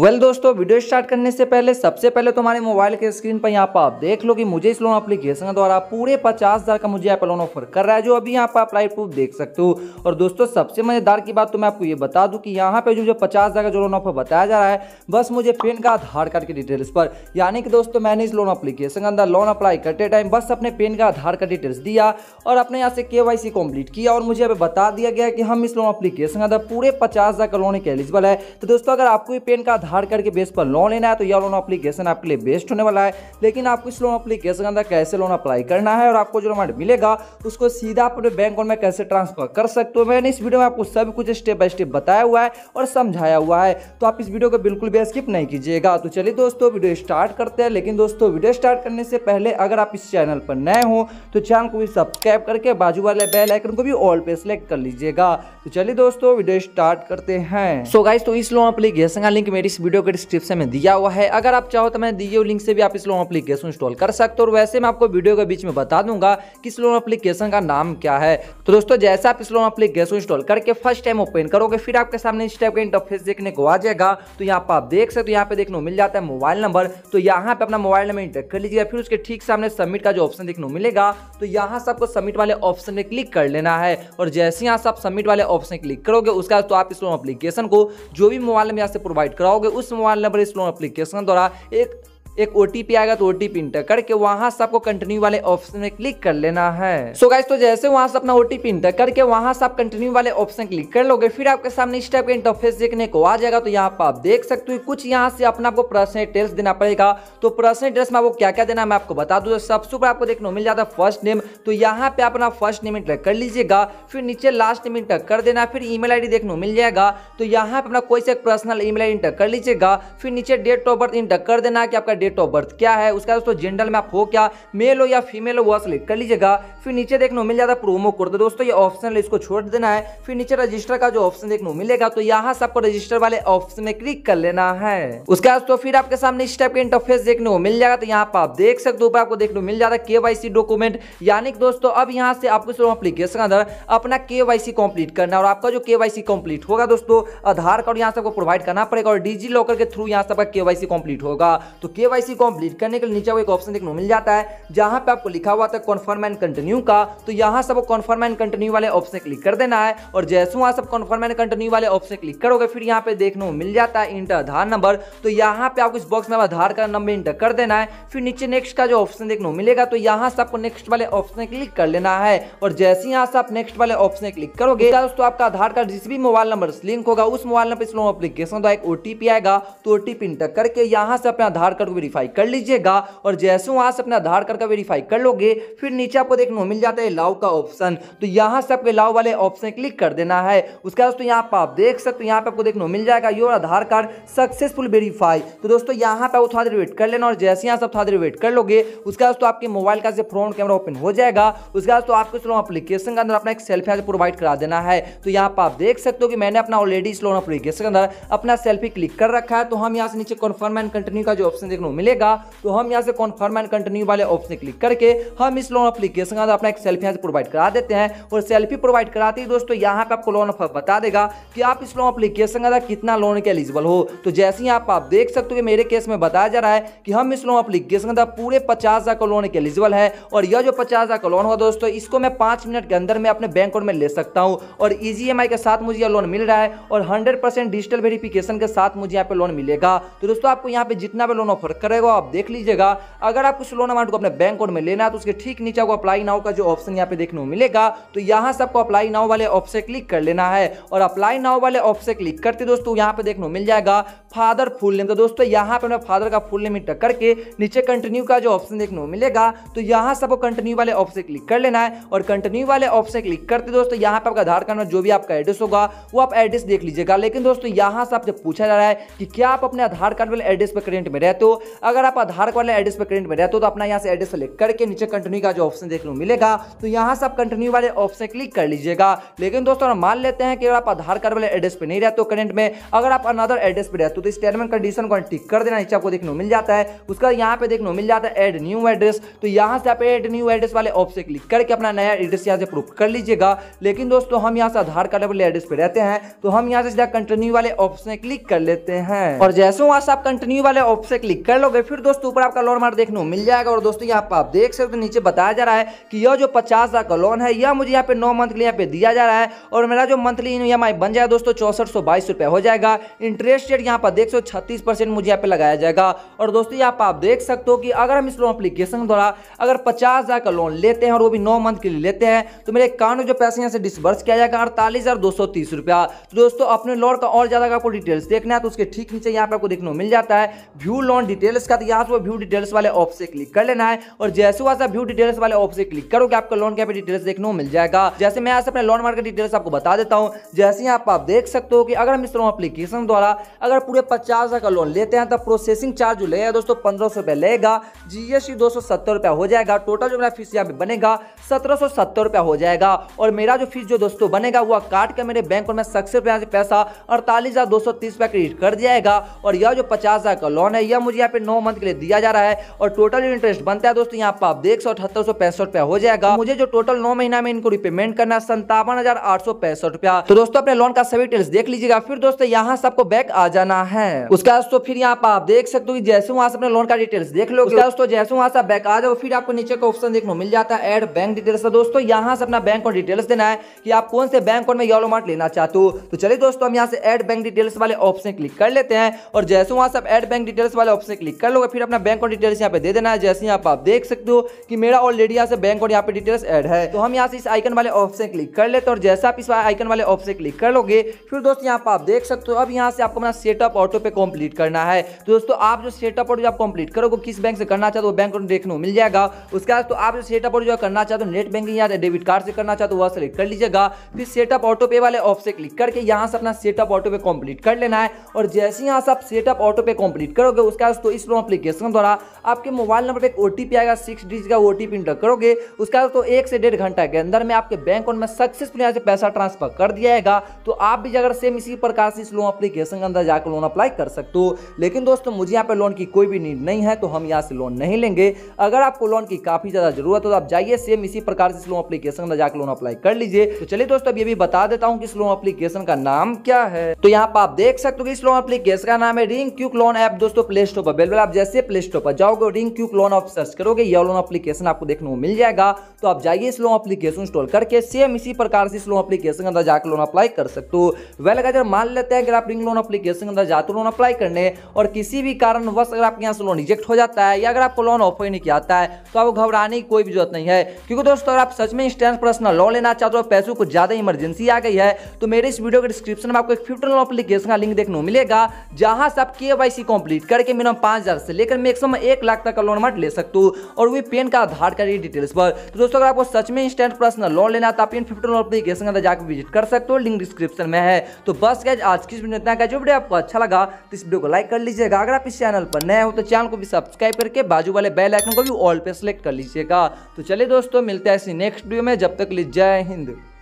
well well, दोस्तों video start करने से पहले सबसे पहले तुम्हारे तो मोबाइल के स्क्रीन पर यहाँ पर आप देख लो कि मुझे इस लोन एप्लीकेशन द्वारा पूरे पचास हज़ार का मुझे यहाँ पर लोन ऑफर कर रहा है जो अभी यहाँ पर अप्लाई प्रूफ देख सकते हो और दोस्तों सबसे मज़ेदार की बात तो मैं आपको ये बता दूँ कि यहाँ पे जो जो पचास का जो लोन ऑफर बताया जा रहा है बस मुझे पेन का आधार कार्ड की डिटेल्स पर यानी कि दोस्तों मैंने इस लोन अप्लीकेशन के अंदर लोन अप्लाई करते टाइम बस अपने पेन का आधार कार्ड डिटेल्स दिया और अपने यहाँ से के वाई सी किया और मुझे अभी बता दिया गया कि हम इस लोन अप्लीकेशन के अंदर पूरे पचास का लोन एक एलिजिबल है तो दोस्तों अगर आपको पेन का आधार कार्ड के बेस पर लोन लेना है तो यह लोन अप्लीकेशन आपके लिए बेस्ट होने वाला है लेकिन आपको इस लोन अप्लीकेशन के अंदर कैसे लोन अप्लाई करना है और आपको जो अमाउंट मिलेगा उसको सीधा अपने बैंक अकाउंट में कैसे ट्रांसफर कर सकते हो मैंने इस वीडियो में आपको सब कुछ स्टेप बाय स्टेप बताया हुआ है और समझाया हुआ है तो आप इस वीडियो को बिल्कुल भी स्किप नहीं कीजिएगा तो चलिए दोस्तों वीडियो स्टार्ट करते हैं लेकिन दोस्तों वीडियो स्टार्ट करने से पहले अगर आप इस चैनल पर नए हो तो चैनल को भी सब्सक्राइब करके बाजू वाले बेल आइकन को भी ऑल पे सिलेक्ट कर लीजिएगा तो चलिए दोस्तों वीडियो स्टार्ट करते हैं सो so गाइस तो इस लोन अप्लीकेशन का लिंक मेरी इस वीडियो के डिस्क्रिप्शन में दिया हुआ है अगर आप चाहो तो मैं दिए लिंक से भी आप इस लोन अप्लीकेशन इंस्टॉल कर सकते हो और वैसे मैं आपको वीडियो के बीच में बता दूंगा कि इस लोन अप्लीकेशन का नाम क्या है तो दोस्तों जैसे आप इस लोन अप्लीकेशन इंस्टॉल करके फर्स्ट टाइम ओपन करोगे फिर आपके सामने इस टाइप का इंटरफेस देखने को आ जाएगा तो यहाँ पर आप देख सकते हो यहाँ पे देखने को मिल जाता है मोबाइल नंबर तो यहाँ पे अपना मोबाइल नंबर इंटर कर लीजिएगा फिर उसके ठीक सामने सबमिट का जो ऑप्शन देखने को मिलेगा तो यहाँ से आपको सबमिट वाले ऑप्शन में क्लिक कर लेना है और जैसे यहाँ से आप सबमिट वाले ऑप्शन क्लिक करोगे उसका तो आप इस लोन अप्लीकेशन को जो भी मोबाइल में यहाँ से प्रोवाइड कराओ पाओगे उस मोबाइल नंबर इस लोन एप्लीकेशन द्वारा एक एक ओ आएगा तो ओ इंटर करके वहां से आपको कंटिन्यू वाले ऑप्शन में क्लिक कर लेना है सो so गाइज तो जैसे वहां से अपना ओ इंटर करके वहां से आप कंटिन्यू वाले ऑप्शन क्लिक कर लोगे फिर आपके सामने इस टाइप का इंटरफेस देखने को आ जाएगा तो यहाँ पर आप देख सकते हो कुछ यहाँ से अपना आपको पर्सनल डिटेल्स देना पड़ेगा तो पर्सनल डिटेल्स में आपको क्या क्या देना मैं आपको बता दूँ तो सबसे ऊपर आपको देखने को मिल जाता है फर्स्ट नेम तो यहाँ पे अपना फर्स्ट नेम इंटर कर लीजिएगा फिर नीचे लास्ट नेम इंटर कर देना फिर ई मेल देखने को मिल जाएगा तो यहाँ पे अपना कोई से पर्सनल ई मेल इंटर कर लीजिएगा फिर नीचे डेट ऑफ बर्थ इंटर कर देना कि आपका डेट ऑफ बर्थ क्या है उसका दोस्तों जेंडर में आप हो क्या मेल हो या फीमेल हो वह सिलेक्ट कर लीजिएगा फिर नीचे देखने मिल जाता प्रोमो कोड तो दोस्तों ये ऑप्शन इसको छोड़ देना है फिर नीचे रजिस्टर का जो ऑप्शन देखने मिलेगा तो यहाँ से आपको रजिस्टर वाले ऑप्शन में क्लिक कर लेना है उसके बाद तो फिर आपके सामने इस टाइप का इंटरफेस देखने को मिल जाएगा तो यहाँ पर आप देख सकते हो आपको देखने मिल जाता है केवाईसी डॉक्यूमेंट यानी कि दोस्तों अब यहाँ से आपको एप्लीकेशन अंदर अपना केवाईसी कंप्लीट करना है और आपका जो केवाईसी कंप्लीट होगा दोस्तों आधार कार्ड यहाँ से आपको प्रोवाइड करना पड़ेगा और डिजी लॉकर के थ्रू यहाँ से आपका केवाईसी कंप्लीट होगा तो के केवाईसी कंप्लीट करने के लिए नीचे एक ऑप्शन देखने को मिल जाता है जहां पे आपको लिखा हुआ था कॉन्फर्म एंड कंटिन्यू का तो यहां सब कॉन्फर्म एंड कंटिन्यू वाले ऑप्शन क्लिक कर देना है और जैसे वहां सब कॉन्फर्म एंड कंटिन्यू वाले ऑप्शन क्लिक करोगे फिर यहाँ पे देखने को मिल जाता है इंटर आधार नंबर तो यहाँ पे आपको इस बॉक्स में आधार का नंबर इंटर कर देना है फिर नीचे नेक्स्ट का जो ऑप्शन देखने को मिलेगा तो यहाँ से आपको नेक्स्ट वाले ऑप्शन क्लिक कर लेना है और जैसे यहाँ से आप नेक्स्ट वाले ऑप्शन क्लिक करोगे तो दोस्तों आपका आधार कार्ड जिस भी मोबाइल नंबर लिंक होगा उस मोबाइल नंबर इस एप्लीकेशन द्वारा एक ओटीपी आएगा तो ओटीपी इंटर करके यहाँ से अपने आधार कार्ड वेरीफाई कर लीजिएगा और जैसे वहां से अपना आधार कार्ड का वेरीफाई कर लोगे फिर नीचे आपको देखने को मिल जाता है लाव का ऑप्शन तो यहां से आपके लाव वाले ऑप्शन क्लिक कर देना है उसके बाद यहाँ पर आप देख सकते यहाँ पे आपको देखने को मिल जाएगा your Aadhaar card successful verify तो दोस्तों यहाँ पर वो थोड़ा देर वेट कर लेना और जैसे यहाँ सब थोड़ा देर वेट कर लोगे उसके बाद आपके मोबाइल का फ्रंट कैमरा ओपन हो जाएगा उसके बाद आपको स्लोन अपलीकेशन के अंदर अपना एक सेल्फी आज प्रोवाइड करा देना है तो यहाँ पर आप देख सकते हो कि मैंने अपना ऑलरेडी इस लोन अपलीकेशन के अंदर अपना सेल्फी क्लिक कर रखा है तो हम यहाँ से नीचे कन्फर्म एंड कंटिन्यू का जो ऑप्शन देखने नो मिलेगा तो हम यहाँ से कॉन्फर्म एंड कंटिन्यू वाले ऑप्शन क्लिक करके हम इस लोन अप्लीकेशन का अपना एक सेल्फी यहाँ से प्रोवाइड करा देते हैं और सेल्फी प्रोवाइड कराते ही दोस्तों यहाँ पर आपको लोन ऑफर बता देगा कि आप इस लोन अप्लीकेशन का कितना लोन के एलिजिबल हो तो जैसे ही आप देख सकते हो कि मेरे केस में बताया जा रहा है कि हम इस लोन अप्लीकेशन का पूरे पचास हज़ार का लोन के एलिजिबल है और यह जो पचास हज़ार का लोन होगा दोस्तों इसको मैं पाँच मिनट के अंदर मैं अपने बैंक अकाउंट में ले सकता हूँ और ई e के साथ मुझे यह लोन मिल रहा है और हंड्रेड डिजिटल वेरिफिकेशन के साथ मुझे यहाँ पे लोन मिलेगा तो दोस्तों आपको यहाँ पे जितना भी लोन ऑफर वर्क करेगा आप देख लीजिएगा अगर आप कुछ लोन अमाउंट को अपने बैंक अकाउंट में लेना है तो उसके ठीक नीचे आपको अप्लाई नाउ का जो ऑप्शन यहाँ पे देखने को मिलेगा तो यहाँ से आपको अप्लाई नाउ वाले ऑप्शन क्लिक कर लेना है और अप्लाई नाउ वाले ऑप्शन क्लिक करते दोस्तों यहाँ पे देखने को मिल जाएगा फादर फुल नेम तो दोस्तों यहाँ पे मैं फादर का फुल नेम इंटर करके नीचे कंटिन्यू का जो ऑप्शन देखने को मिलेगा तो यहाँ से आपको कंटिन्यू वाले ऑप्शन क्लिक कर लेना है और कंटिन्यू वाले ऑप्शन क्लिक करते दोस्तों यहाँ पे आपका आधार कार्ड में जो भी आपका एड्रेस होगा वो आप एड्रेस देख लीजिएगा लेकिन दोस्तों यहाँ से आपसे पूछा जा रहा है कि क्या आप अपने आधार कार्ड वाले एड्रेस पर करेंट में रहते हो अगर आप आधार वाले एड्रेस पर करेंट में रहते हो तो अपना यहाँ से एड्रेस सेलेक्ट करके नीचे कंटिन्यू का जो ऑप्शन देखने को मिलेगा तो यहाँ से आप कंटिन्यू वाले ऑप्शन क्लिक कर लीजिएगा लेकिन दोस्तों मान लेते हैं कि अगर आप आधार कार्ड वाले एड्रेस पर नहीं रहते हो करेंट में अगर आप अनदर एड्रेस पर रहते हो तो स्टेटमेंट कंडीशन को टिक कर देना नीचे आपको देखने को मिल जाता है उसका यहाँ पे देखने को मिल जाता है एड न्यू एड्रेस तो यहाँ से आप एड न्यू एड्रेस वाले ऑप्शन क्लिक करके अपना नया एड्रेस यहाँ से प्रूफ कर लीजिएगा लेकिन दोस्तों हम यहाँ से आधार कार्ड वाले एड्रेस पर रहते हैं तो हम यहाँ से सीधा कंटिन्यू वाले ऑप्शन क्लिक कर लेते हैं और जैसे वहाँ से आप कंटिन्यू वाले ऑप्शन क्लिक कर ग्यारह लोग फिर दोस्तों ऊपर आपका लोन मार्ट देखने को मिल जाएगा और दोस्तों यहाँ पर आप देख सकते हो नीचे बताया जा रहा है कि यह जो पचास का लोन है यह मुझे यहाँ पे नौ मंथ के लिए यहाँ पे दिया जा रहा है और मेरा जो मंथली ई बन जाए दोस्तों चौसठ सौ बाईस रुपये हो जाएगा इंटरेस्ट रेट यहाँ पर देख सौ छत्तीस परसेंट मुझे यहाँ पे लगाया जाएगा और दोस्तों यहाँ पर आप देख सकते हो कि अगर हम इस लोन अप्लीकेशन द्वारा अगर पचास हज़ार का लोन लेते हैं और वो भी नौ मंथ के लिए लेते हैं तो मेरे अकाउंट में जो पैसे यहाँ से डिसबर्स किया जाएगा अड़तालीस हज़ार दो सौ तीस रुपया तो दोस्तों अपने लोन का और ज़्यादा आपको डिटेल्स देखना है तो उसके ठीक नीचे यहाँ पर आपको देखने को मिल जाता है व्यू लोन डिटेल डिटेल्स का तो यहाँ से व्यू डिटेल्स वाले ऑप से क्लिक कर लेना है और जैसे वहां से व्यू डिटेल्स वाले ऑप से क्लिक करोगे आपको लोन का डिटेल्स देखने को मिल जाएगा जैसे मैं अपने लोन मार्केट डिटेल्स आपको बता देता हूँ जैसे यहाँ आप देख सकते हो कि अगर हम इस एप्लीकेशन द्वारा अगर पूरे पचास का लोन लेते हैं तो प्रोसेसिंग चार्ज जो लेगा दोस्तों पंद्रह सौ लेगा जीएसटी दो सौ हो जाएगा टोटल जो मेरा फीस यहाँ पे बनेगा सत्रह सौ हो जाएगा और मेरा जो फीस जो दोस्तों बनेगा वो काट के मेरे बैंक और मैं सक्सेस पैसा अड़तालीस हज़ार दो सौ तीस रुपया क्रेडिट कर दिया जाएगा और यह जो पचास हज़ार का लोन है यह मुझे यहाँ पे पे नौ मंथ के लिए दिया जा रहा है और टोटल इंटरेस्ट बनता है दोस्तों यहाँ पर आप देख सौ अठहत्तर सौ पैंसठ रुपया हो जाएगा मुझे जो टोटल नौ महीना में इनको रिपेमेंट करना है संतावन हजार आठ सौ पैंसठ रुपया तो दोस्तों अपने लोन का सभी डिटेल्स देख लीजिएगा फिर दोस्तों यहाँ सबको बैक आ जाना है उसके बाद दोस्तों फिर यहाँ पर आप देख सकते हो जैसे वहां से अपने लोन का डिटेल्स देख लो दोस्तों जैसे वहां से बैक आ जाओ फिर आपको नीचे का ऑप्शन देखने मिल जाता है एड बैंक डिटेल्स दोस्तों यहाँ से अपना बैंक और डिटेल्स देना है कि आप कौन से बैंक में योलो मार्ट लेना चाहते हो तो चलिए दोस्तों हम यहाँ से एड बैंक डिटेल्स वाले ऑप्शन क्लिक कर लेते हैं और जैसे वहां से एड बैंक डिटेल्स वाले ऑप्शन क्लिक क्लिक कर लोगे फिर अपना बैंक और डिटेल्स यहाँ पे दे देना है जैसे यहाँ पर आप देख सकते हो कि मेरा ऑलरेडी यहाँ से बैंक और यहाँ पे डिटेल्स एड है तो हम यहाँ से इस आइकन वाले ऑफ से क्लिक कर लेते और जैसे आप इस आइकन वाले ऑफ से क्लिक कर लोगे फिर दोस्तों यहाँ पर आप देख सकते हो अब यहाँ से आपको अपना सेटअप ऑटो पे कम्प्लीट करना है तो दोस्तों आप जो सेटअप ऑटो आप कम्प्लीट करोगे किस बैंक से करना चाहते हो बैंक और देखने मिल जाएगा उसके बाद तो आप जो सेटअप ऑटो जो करना चाहते हो नेट बैंकिंग या डेबिट कार्ड से करना चाहते हो वह सेलेक्ट कर लीजिएगा फिर सेटअप ऑटो पे वाले ऑफ से क्लिक करके यहाँ से अपना सेटअप ऑटो पे कम्प्लीट कर लेना है और जैसे यहाँ से आप सेटअप ऑटो पे कम्प्लीट करोगे उसके बाद तो इस एप्लीकेशन द्वारा आपके मोबाइल नंबर पर एक ओ आएगा सिक्स डिजिट का ओ टी करोगे उसका तो एक से डेढ़ घंटा के अंदर में आपके बैंक अकाउंट में सक्सेसफुल यहाँ से पैसा ट्रांसफर कर दिया जाएगा तो आप भी अगर सेम इसी प्रकार से इस लोन एप्लीकेशन के अंदर जाकर लोन अप्लाई कर सकते हो लेकिन दोस्तों मुझे यहाँ पर लोन की कोई भी नीड नहीं है तो हम यहाँ से लोन नहीं लेंगे अगर आपको लोन की काफ़ी ज़्यादा जरूरत हो तो आप जाइए सेम इसी प्रकार से इस लोन एप्लीकेशन अंदर जाकर लोन अप्लाई कर लीजिए तो चलिए दोस्तों अब ये भी बता देता हूँ कि इस लोन एप्लीकेशन का नाम क्या है तो यहाँ पर आप देख सकते हो कि इस लोन एप्लीकेशन का नाम है रिंग क्यूक लोन ऐप दोस्तों प्ले स्टोर पर अवेलेबल आप जैसे प्ले स्टोर पर जाओगे रिंग क्यूक लोन आप सर्च करोगे यह लोन अपलीकेशन आपको देखने को मिल जाएगा तो आप जाइए इस लोन अपलीकेशन इंस्टॉल करके सेम इसी प्रकार से इस लोन अपलीकेशन के अंदर जाकर लोन अप्लाई कर सकते हो वेल अगर मान लेते हैं अगर आप रिंग लोन अपलीकेशन के अंदर जाते हो लोन अप्लाई करने और किसी भी कारणवश अगर आपके यहाँ से लोन रिजेक्ट हो जाता है या अगर आपको लोन ऑफर नहीं किया जाता है तो आपको घबराने की कोई भी जरूरत नहीं है क्योंकि दोस्तों अगर आप सच में इंस्टेंस पर्सनल लोन लेना चाहते हो पैसों को ज़्यादा इमरजेंसी आ गई है तो मेरे इस वीडियो के डिस्क्रिप्शन में आपको एक फ्यूटर लोन अपलीकेशन का लिंक देखने को मिलेगा जहां से आप के कंप्लीट करके मिनिमम पांच हज़ार से लेकर मैक्सिमम एक लाख तक का लोन अमाउंट ले सकते हो और वही पेन का आधार कार्ड की डिटेल्स पर तो दोस्तों अगर आपको सच में इंस्टेंट पर्सनल लोन लेना तो आप इन फिफ्टी लोन अपलीकेशन अंदर जाकर विजिट कर सकते हो लिंक डिस्क्रिप्शन में है तो बस गैज आज किस वीडियो इतना का जो वीडियो आपको अच्छा लगा तो इस वीडियो को लाइक कर लीजिएगा अगर आप इस चैनल पर नए हो तो चैनल को भी सब्सक्राइब करके बाजू वाले बेल आइकन को भी ऑल पे सेलेक्ट कर लीजिएगा तो चलिए दोस्तों मिलते हैं ऐसी नेक्स्ट वीडियो में जब तक लीजिए जय हिंद